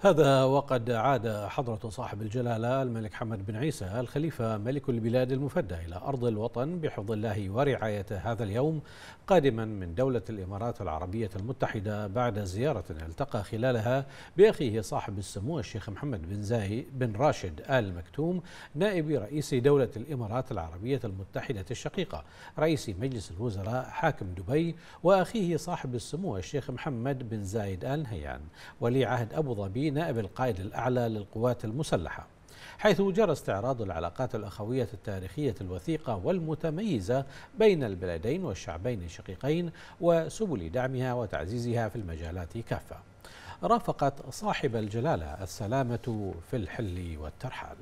هذا وقد عاد حضرة صاحب الجلالة الملك حمد بن عيسى الخليفة ملك البلاد المفدى إلى أرض الوطن بحفظ الله ورعايته هذا اليوم قادما من دولة الإمارات العربية المتحدة بعد زيارة التقى خلالها بأخيه صاحب السمو الشيخ محمد بن زاي بن راشد آل مكتوم نائب رئيس دولة الإمارات العربية المتحدة الشقيقة رئيس مجلس الوزراء حاكم دبي وأخيه صاحب السمو الشيخ محمد بن زايد آل نهيان ولي عهد أبو ظبي نائب القائد الأعلى للقوات المسلحة حيث جرى استعراض العلاقات الأخوية التاريخية الوثيقة والمتميزة بين البلدين والشعبين الشقيقين وسبل دعمها وتعزيزها في المجالات كافة رافقت صاحب الجلالة السلامة في الحل والترحال